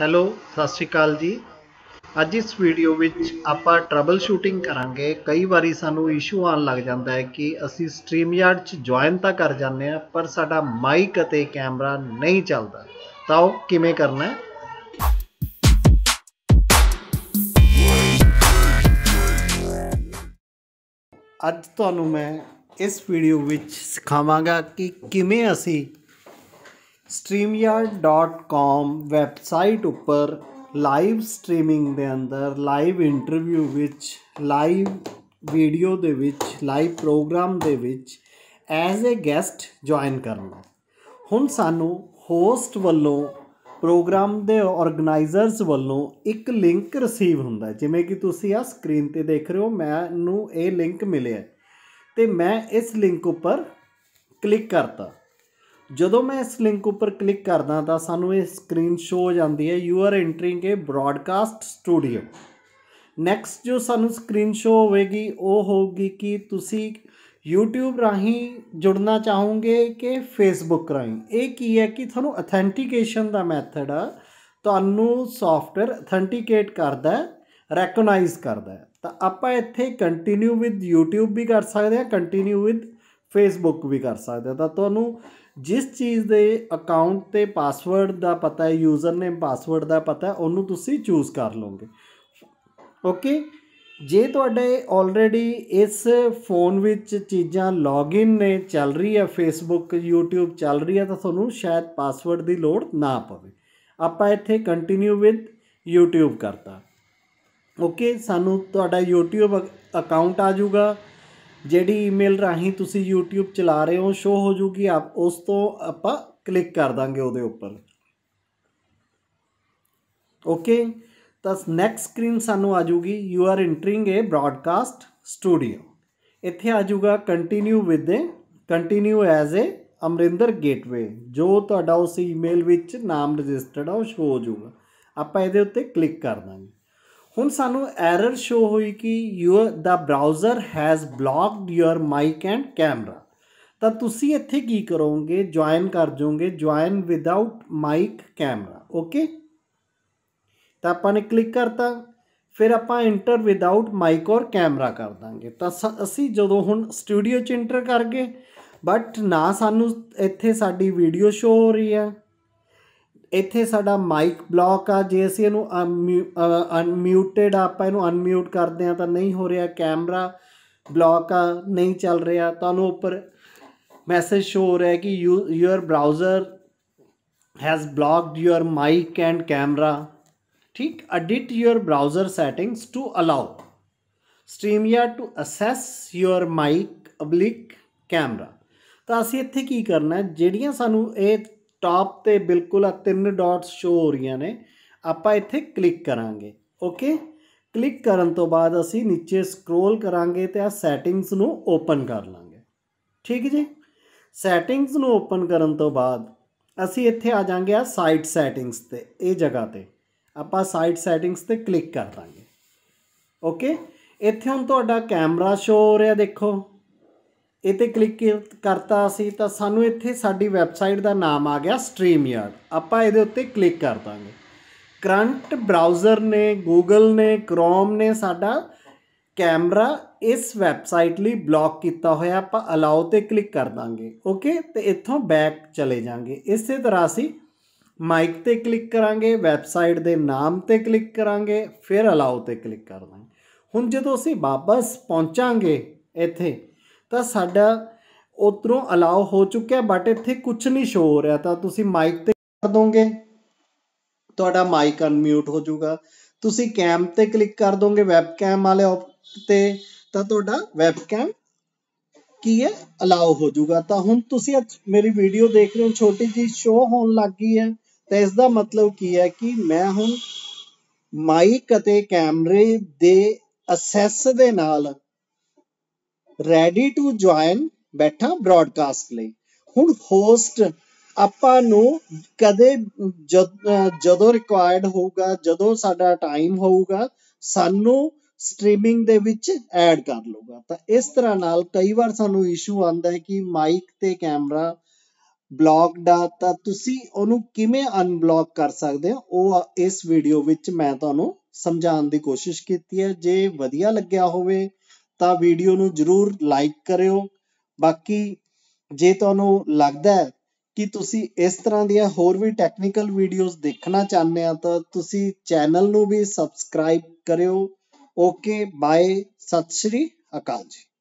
hello ਸਤਿ ਸ਼੍ਰੀ ਅਕਾਲ ਜੀ ਅੱਜ ਇਸ ਵੀਡੀਓ ਵਿੱਚ ਆਪਾਂ ਟਰਬਲ ਸ਼ੂਟਿੰਗ ਕਰਾਂਗੇ ਕਈ ਵਾਰੀ ਸਾਨੂੰ ਇਸ਼ੂ ਆਉਣ ਲੱਗ ਜਾਂਦਾ ਹੈ ਕਿ ਅਸੀਂ ਸਟ੍ਰੀਮਯਾਰਡ 'ਚ ਜੁਆਇਨ ਤਾਂ ਕਰ ਜਾਂਦੇ ਆ ਪਰ ਸਾਡਾ ਮਾਈਕ ਅਤੇ ਕੈਮਰਾ ਨਹੀਂ ਚੱਲਦਾ ਤਾਂ ਉਹ ਕਿਵੇਂ ਕਰਨਾ ਹੈ ਅੱਜ ਤੁਹਾਨੂੰ ਮੈਂ ਇਸ ਵੀਡੀਓ ਵਿੱਚ ਸਿਖਾਵਾਂਗਾ ਕਿ ਕਿਵੇਂ ਅਸੀਂ streamyard.com ਵੈਬਸਾਈਟ ਉੱਪਰ ਲਾਈਵ ਸਟ੍ਰੀਮਿੰਗ ਦੇ ਅੰਦਰ ਲਾਈਵ ਇੰਟਰਵਿਊ ਵਿੱਚ ਲਾਈਵ ਵੀਡੀਓ ਦੇ ਵਿੱਚ ਲਾਈਵ ਪ੍ਰੋਗਰਾਮ ਦੇ ਵਿੱਚ ਐਜ਼ ਅ ਗੈਸਟ ਜੁਆਇਨ ਕਰਨਾ ਹੁਣ ਸਾਨੂੰ ਹੋਸਟ ਵੱਲੋਂ ਪ੍ਰੋਗਰਾਮ ਦੇ ਆਰਗੇਨਾਈਜ਼ਰਸ ਵੱਲੋਂ ਇੱਕ ਲਿੰਕ ਰਿਸੀਵ ਹੁੰਦਾ ਜਿਵੇਂ ਕਿ ਤੁਸੀਂ ਆ ਸਕਰੀਨ ਤੇ ਦੇਖ ਰਹੇ ਹੋ ਮੈਨੂੰ ਇਹ ਲਿੰਕ ਮਿਲਿਆ ਤੇ ਮੈਂ ਇਸ ਲਿੰਕ ਉੱਪਰ ਕਲਿੱਕ ਕਰਤਾ ਜਦੋਂ ਮੈਂ ਇਸ ਲਿੰਕ ਉੱਪਰ ਕਲਿੱਕ ਕਰਦਾ ਤਾਂ ਸਾਨੂੰ ਇਹ ਸਕਰੀਨ ਸ਼ੋ ਹੋ ਜਾਂਦੀ ਹੈ you are entering a broadcast studio next ਜੋ ਸਾਨੂੰ ਸਕਰੀਨ ਸ਼ੋ ਹੋਵੇਗੀ ਉਹ ਹੋਊਗੀ ਕਿ ਤੁਸੀਂ YouTube ਰਾਹੀਂ ਜੁੜਨਾ ਚਾਹੋਗੇ ਕਿ Facebook ਰਾਹੀਂ ਇਹ ਕੀ ਹੈ ਕਿ ਤੁਹਾਨੂੰ ਅਥੈਂਟੀਕੇਸ਼ਨ ਦਾ ਮੈਥਡ ਤੁਹਾਨੂੰ ਸੌਫਟਵੇਅਰ ਅਥੈਂਟੀਕੇਟ ਕਰਦਾ ਰੈਕਗਨਾਈਜ਼ ਕਰਦਾ ਤਾਂ ਆਪਾਂ ਇੱਥੇ ਕੰਟੀਨਿਊ ਵਿਦ YouTube ਵੀ ਕਰ ਸਕਦੇ ਆ ਕੰਟੀਨਿਊ ਵਿਦ ਫੇਸਬੁੱਕ ਵੀ ਕਰ ਸਕਦੇ ਹੋ ਤਾਂ ਤੁਹਾਨੂੰ ਜਿਸ ਚੀਜ਼ ਦੇ ਅਕਾਊਂਟ ਤੇ ਪਾਸਵਰਡ ਦਾ ਪਤਾ ਹੈ ਯੂਜ਼ਰ ਨੇਮ ਪਾਸਵਰਡ ਦਾ ਪਤਾ ਹੈ ਉਹਨੂੰ ਤੁਸੀਂ ਚੂਜ਼ ਕਰ ਲਓਗੇ ਓਕੇ ਜੇ ਤੁਹਾਡੇ ਆਲਰੇਡੀ ਇਸ ਫੋਨ ਵਿੱਚ ਚੀਜ਼ਾਂ ਲੌਗਇਨ ਨੇ ਚੱਲ ਰਹੀ ਹੈ ਫੇਸਬੁੱਕ YouTube ਚੱਲ ਰਹੀ ਹੈ ਤਾਂ ਤੁਹਾਨੂੰ ਸ਼ਾਇਦ ਪਾਸਵਰਡ ਦੀ ਲੋੜ ਨਾ ਪਵੇ ਆਪਾਂ ਇੱਥੇ ਕੰਟੀਨਿਊ ਵਿਦ YouTube ਕਰਤਾ ਓਕੇ ਸਾਨੂੰ ਤੁਹਾਡਾ YouTube ਅਕਾਊਂਟ ਆ ਜਾਊਗਾ ਜਿਹੜੀ ਈਮੇਲ ਰਾਹੀਂ ਤੁਸੀਂ YouTube ਚਲਾ ਰਹੇ ਹੋ ਸ਼ੋ ਹੋ ਜੂਗੀ ਆਪ ਉਸ ਤੋਂ ਆਪਾਂ ਕਲਿੱਕ ਕਰ ਦਾਂਗੇ ਉਹਦੇ ਉੱਪਰ ਓਕੇ ਤਾਂ ਨੈਕਸਟ ਸਕਰੀਨ ਸਾਨੂੰ ਆ ਜੂਗੀ you are entering a broadcast studio ਇੱਥੇ ਆ ਜੂਗਾ continue with a continue as a Amarinder gateway ਜੋ ਤੁਹਾਡਾ ਉਸ ਈਮੇਲ ਵਿੱਚ ਨਾਮ ਰਜਿਸਟਰਡ ਆ ਉਹ ਸ਼ੋ ਹੋ ਜੂਗਾ ਆਪਾਂ ਇਹਦੇ ਉੱਤੇ ਕਲਿੱਕ ਕਰ ਦਾਂਗੇ ਹੁਣ ਸਾਨੂੰ ਐਰਰ ਸ਼ੋ ਹੋਈ ਕਿ ਯੂਰ ਦਾ browser has blocked your mic and camera ਤਾਂ ਤੁਸੀਂ ਇੱਥੇ ਕੀ ਕਰੋਗੇ ਜੁਆਇਨ ਕਰ ਜਾਓਗੇ join without mic camera okay ਤਾਂ ਆਪਾਂ ਨੇ ਕਲਿੱਕ ਕਰਤਾ ਫਿਰ ਆਪਾਂ ਇੰਟਰ ਵਿਦਆਊਟ ਮਾਈਕ ਔਰ ਕੈਮਰਾ ਕਰ ਦਾਂਗੇ ਤਾਂ ਅਸੀਂ ਜਦੋਂ ਹੁਣ ਸਟੂਡੀਓ 'ਚ ਇੰਟਰ ਕਰ ਗਏ ਬਟ ਨਾ ਸਾਨੂੰ ਇੱਥੇ ਸਾਡੀ ਵੀਡੀਓ ਸ਼ੋ ਹੋ ਰਹੀ ਹੈ ਇੱਥੇ ਸਾਡਾ ਮਾਈਕ ਬਲੌਕ ਆ ਜੇ ਅਸੀਂ ਇਹਨੂੰ ਅਨਮਿਊਟਡ ਆਪਾਂ ਇਹਨੂੰ ਅਨਮਿਊਟ ਕਰਦੇ ਆ ਤਾਂ ਨਹੀਂ ਹੋ ਰਿਹਾ ਕੈਮਰਾ ਬਲੌਕ ਆ ਨਹੀਂ ਚੱਲ ਰਿਹਾ ਤੁਹਾਨੂੰ ਉੱਪਰ ਮੈਸੇਜ ਸ਼ੋ ਹੋ ਰਿਹਾ ਕਿ your browser has blocked your mic and camera ਠੀਕ edit your browser settings to allow StreamYard to access your mic ਅਬਲਿਕ ਕੈਮਰਾ ਤਾਂ ਅਸੀਂ ਇੱਥੇ ਕੀ ਕਰਨਾ ਜਿਹੜੀਆਂ ਸਾਨੂੰ ਇਹ ਟਾਪ ਤੇ ਬਿਲਕੁਲ ਆ ਤਿੰਨ ਡਾਟਸ ਸ਼ੋ ਹੋ ਰਹੀਆਂ ਨੇ ਆਪਾਂ ਇੱਥੇ ਕਲਿੱਕ ਕਰਾਂਗੇ ਓਕੇ ਕਲਿੱਕ ਕਰਨ ਤੋਂ ਬਾਅਦ ਅਸੀਂ ਨੀਚੇ ਸਕਰੋਲ ਕਰਾਂਗੇ ਤੇ ਆ ਸੈਟਿੰਗਸ ਨੂੰ ਓਪਨ ਕਰ ਲਾਂਗੇ ਠੀਕ ਜੀ ਸੈਟਿੰਗਸ ਨੂੰ ਓਪਨ ਕਰਨ ਤੋਂ ਬਾਅਦ ਅਸੀਂ ਇੱਥੇ ਆ ਜਾਾਂਗੇ ਆ ਸਾਈਟ ਸੈਟਿੰਗਸ ਤੇ ਇਹ ਜਗ੍ਹਾ ਤੇ ਆਪਾਂ ਸਾਈਟ ਸੈਟਿੰਗਸ ਤੇ ਕਲਿੱਕ ਕਰ ਦਾਂਗੇ ਓਕੇ ਇੱਥੇ ਹੁਣ ਤੁਹਾਡਾ ਕੈਮਰਾ ਸ਼ੋ ਹੋ ਰਿਹਾ ਦੇਖੋ ਇਹ ਤੇ ਕਲਿੱਕ ਕਰਤਾ ਅਸੀਂ ਤਾਂ ਸਾਨੂੰ ਇੱਥੇ ਸਾਡੀ ਵੈਬਸਾਈਟ ਦਾ ਨਾਮ ਆ ਗਿਆ ਸਟ੍ਰੀਮਯਾਰਡ ਆਪਾਂ ਇਹਦੇ ਉੱਤੇ ਕਲਿੱਕ ਕਰ ਦਾਂਗੇ ਕਰੰਟ ਬਰਾਊਜ਼ਰ ਨੇ ਗੂਗਲ ਨੇ ਕ੍ਰੋਮ ਨੇ ਸਾਡਾ ਕੈਮਰਾ ਇਸ ਵੈਬਸਾਈਟ ਲਈ ਬਲੌਕ ਕੀਤਾ ਹੋਇਆ ਆਪਾਂ ਅਲਾਉ ਤੇ ਕਲਿੱਕ ਕਰ ਦਾਂਗੇ ਓਕੇ ਤੇ ਇੱਥੋਂ ਬੈਕ ਚਲੇ ਜਾਾਂਗੇ ਇਸੇ ਤਰ੍ਹਾਂ ਅਸੀਂ ਮਾਈਕ ਤੇ ਕਲਿੱਕ ਕਰਾਂਗੇ ਵੈਬਸਾਈਟ ਦੇ ਨਾਮ ਤੇ ਕਲਿੱਕ ਕਰਾਂਗੇ ਫਿਰ ਅਲਾਉ ਤੇ ਕਲਿੱਕ ਕਰ ਦਾਂਗੇ ਹੁਣ ਜਦੋਂ ਅਸੀਂ ਵਾਪਸ ਪਹੁੰਚਾਂਗੇ ਇੱਥੇ ਤਾਂ ਸਾਡਾ ਉਤਰੋਂ ਅਲਾਉ ਹੋ ਚੁੱਕਿਆ ਬਟ ਇੱਥੇ ਕੁਝ ਨਹੀਂ ਸ਼ੋ ਹੋ ਰਿਹਾ ਤਾਂ ਤੁਸੀਂ ਮਾਈਕ ਤੇ ਕਰ ਦੋਗੇ ਤੁਹਾਡਾ ਮਾਈਕ ਅਨਮਿਊਟ ਹੋ ਜਾਊਗਾ ਤੁਸੀਂ ਕੈਮ ਤੇ ਕਲਿੱਕ ਕਰ ਦੋਗੇ ਵੈਬ ਕੈਮ ਵਾਲੇ ਤੇ ਤਾਂ ਤੁਹਾਡਾ ਵੈਬ ਕੈਮ ਕੀ ਹੈ ਅਲਾਉ ਹੋ ਜਾਊਗਾ ਤਾਂ ਹੁਣ ਤੁਸੀਂ ਮੇਰੀ ਵੀਡੀਓ ਦੇਖ ਰਹੇ ਹੋ ਛੋਟੀ ਜੀ ਸ਼ੋ ਹੋਣ ਲੱਗ ਗਈ ਹੈ ਤਾਂ ਇਸ ਦਾ ਮਤਲਬ ਕੀ ਹੈ ਕਿ ਮੈਂ ਹੁਣ ਮਾਈਕ ਅਤੇ ਕੈਮਰੇ ਦੇ ਅਸੈਸ ਦੇ ਨਾਲ ਰੈਡੀ ਟੂ ਜੁਆਇਨ ਬੈਠਾ ਬ੍ਰਾਡਕਾਸਟ ਲਈ ਹੁਣ ਹੋਸਟ ਆਪਾਂ ਨੂੰ ਕਦੇ ਜਦੋਂ ਰਿਕੁਆਇਰਡ ਹੋਊਗਾ ਜਦੋਂ ਸਾਡਾ ਟਾਈਮ ਹੋਊਗਾ ਸਾਨੂੰ ਸਟ੍ਰੀਮਿੰਗ ਦੇ ਵਿੱਚ ਐਡ ਕਰ ਲਊਗਾ ਤਾਂ ਇਸ ਤਰ੍ਹਾਂ ਨਾਲ ਕਈ ਵਾਰ ਸਾਨੂੰ ਇਸ਼ੂ ਆਉਂਦਾ ਹੈ ਕਿ ਮਾਈਕ ਤੇ ਕੈਮਰਾ ਬਲੌਕਡ ਆ ਤਾਂ ਤੁਸੀਂ ਉਹਨੂੰ ਕਿਵੇਂ ਅਨਬਲੌਕ ਕਰ ਸਕਦੇ ਹੋ ਉਹ ਇਸ ਵੀਡੀਓ ਵਿੱਚ ਮੈਂ ਤੁਹਾਨੂੰ ਸਮਝਾਉਣ ਦੀ ਕੋਸ਼ਿਸ਼ ਕੀਤੀ ਹੈ ਜੇ ਵਧੀਆ ਲੱਗਿਆ ਹੋਵੇ ਤਾਂ ਵੀਡੀਓ ਨੂੰ ਜ਼ਰੂਰ ਲਾਈਕ ਕਰਿਓ ਬਾਕੀ ਜੇ ਤੁਹਾਨੂੰ ਲੱਗਦਾ ਹੈ ਕਿ ਤੁਸੀਂ ਇਸ ਤਰ੍ਹਾਂ ਦੀਆਂ ਹੋਰ ਵੀ ਟੈਕਨੀਕਲ ਵੀਡੀਓਜ਼ ਦੇਖਣਾ ਚਾਹੁੰਦੇ ਆ ਤਾਂ ਤੁਸੀਂ ਚੈਨਲ ਨੂੰ ਵੀ ਸਬਸਕ੍ਰਾਈਬ ਕਰਿਓ ਓਕੇ ਬਾਏ ਸਤਿ ਸ਼੍ਰੀ ਅਕਾਲ ਜੀ